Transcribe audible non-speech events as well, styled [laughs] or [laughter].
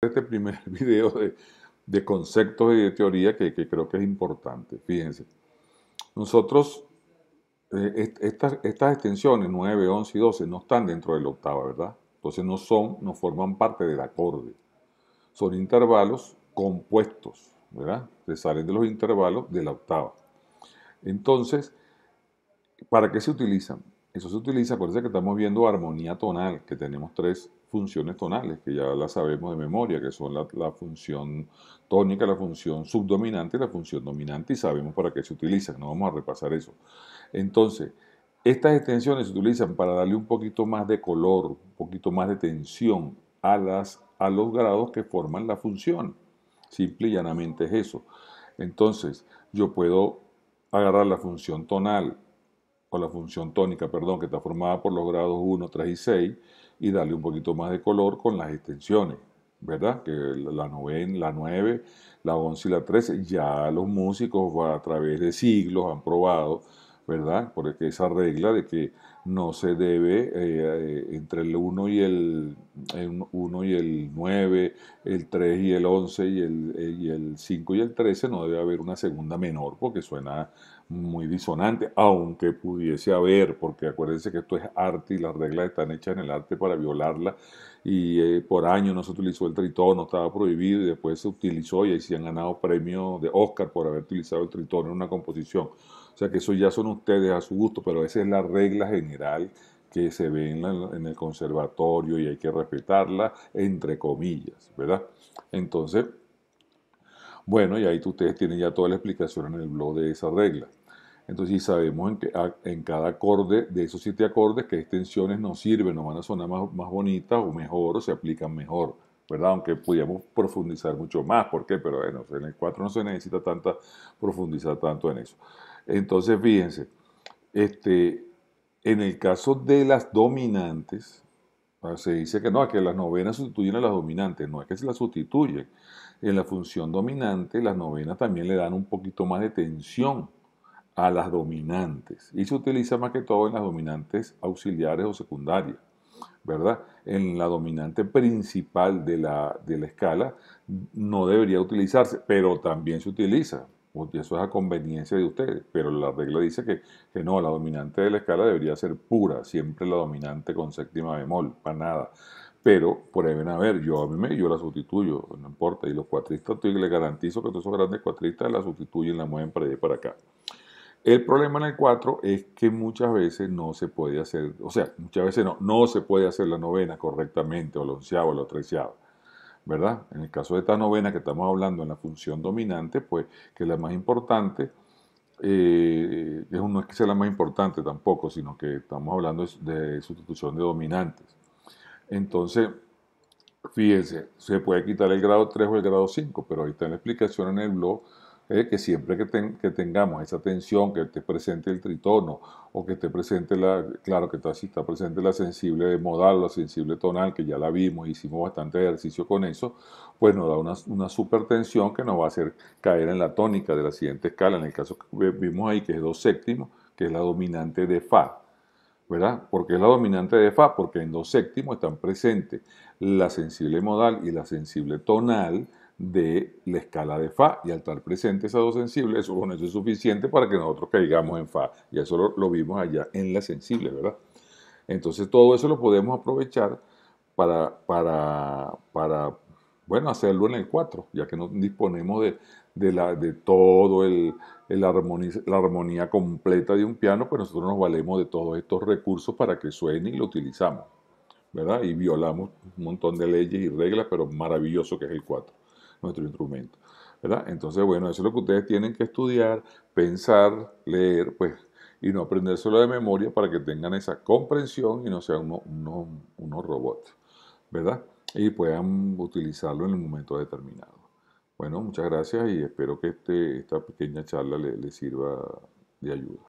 este primer [laughs] video de, conceptos y de teoría que, creo que es importante. Fíjense, nosotros, eh, estas, estas, extensiones 9, 11 y 12 no están dentro de la octava, ¿verdad? Entonces no son, no forman parte del acorde. Son intervalos compuestos, ¿verdad? Se salen de los intervalos de la octava. Entonces, ¿para qué se utilizan? Eso se utiliza, acuérdense que estamos viendo armonía tonal, que tenemos tres funciones tonales, que ya las sabemos de memoria, que son la, función tónica, la función subdominante y la función dominante, y sabemos para qué se utilizan, no vamos a repasar eso. Entonces, estas extensiones se utilizan para darle un poquito más de color, un poquito más de tensión a, las, a los grados que forman la función. Simple y llanamente es eso. Entonces, yo puedo agarrar la función tonal con la función tónica, perdón, que está formada por los grados 1, 3 y 6, y darle un poquito más de color con las extensiones, ¿verdad? Que la 9, la 9, la 11 y la 13, ya los músicos a través de siglos han probado, ¿verdad? Porque esa regla de que no se debe eh, entre el 1 y el, y el 9, el 3 y el 11 y el, y eh, 5 y el 13 no debe haber una segunda menor porque suena muy disonante, aunque pudiese haber, porque acuérdense que esto es arte y las reglas están hechas en el arte para violarla y eh, por años no se utilizó el tritono, estaba prohibido y después se utilizó y ahí se han ganado premios de Oscar por haber utilizado el tritono en una composición. O sea que eso ya son ustedes a su gusto, pero esa es la regla general que se ve en, el conservatorio y hay que respetarla, entre comillas, ¿verdad? Entonces, bueno, y ahí ustedes tienen ya toda la explicación en el blog de esa regla. Entonces, y sabemos en, que, en cada acorde, de esos siete acordes, que extensiones nos sirven, nos van a sonar más, bonitas o mejor, o se aplican mejor, ¿verdad? Aunque pudiéramos profundizar mucho más, ¿por qué? Pero bueno, en el 4 no se necesita tanta, profundizar tanto en eso. Entonces, fíjense, este, en el caso de las dominantes, ah, se dice que no, que las novenas sustituyen a las dominantes, no es que se las sustituyen. En la función dominante, las novenas también le dan un poquito más de tensión a las dominantes y se utiliza más que todo en las dominantes auxiliares o secundarias, ¿verdad? En la dominante principal de la, de la escala no debería utilizarse, pero también se utiliza, pues, eso es a conveniencia de ustedes, pero la regla dice que, que, no, la dominante de la escala debería ser pura, siempre la dominante con séptima bemol, para nada. Pero por ahí a ver, yo a mí me, yo la sustituyo, no importa. Y los cuatristas, les garantizo que todos esos grandes cuatristas la sustituyen, la mueven para allá y para acá. El problema en el 4 es que muchas veces no se puede hacer, o sea, muchas veces no, no se puede hacer la novena correctamente, o la onceava, o la treceava. ¿verdad? En el caso de esta novena que estamos hablando en la función dominante, pues que es la más importante, eh, no es que sea la más importante tampoco, sino que estamos hablando de sustitución de dominantes. Entonces, fíjense, se puede quitar el grado 3 o el grado 5, pero ahí está la explicación en el blog eh, que siempre que, tengamos esa tensión, que esté presente el tritono o que esté presente la, claro que está presente la sensible modal, la sensible tonal, que ya la vimos, hicimos bastante ejercicio con eso, pues nos da una, una supertensión que nos va a hacer caer en la tónica de la siguiente escala, en el caso que vimos ahí que es 2 séptimo, que es la dominante de Fa. ¿verdad? Porque es la dominante de Fa, porque en dos séptimo están presentes la sensible modal y la sensible tonal, de la escala de Fa. Y al estar presente esa dos sensibles eso, es suficiente para que nosotros caigamos en Fa. Y eso lo, vimos allá en la sensible, ¿verdad? Entonces todo eso lo podemos aprovechar para, para, para bueno, hacerlo en el 4, ya que no disponemos de, de, la, de todo el, armonía, la armonía completa de un piano, pues nosotros nos valemos de todos estos recursos para que suene y lo utilizamos, ¿verdad? Y violamos un montón de leyes y reglas, pero maravilloso que es el 4 nuestro instrumento. ¿verdad? Entonces, bueno, eso es lo que ustedes tienen que estudiar, pensar, leer, pues, y no aprendérselo de memoria para que tengan esa comprensión y no sean unos uno, robots, ¿verdad? Y puedan utilizarlo en un momento determinado. Bueno, muchas gracias y espero que este, esta pequeña charla les sirva de ayuda.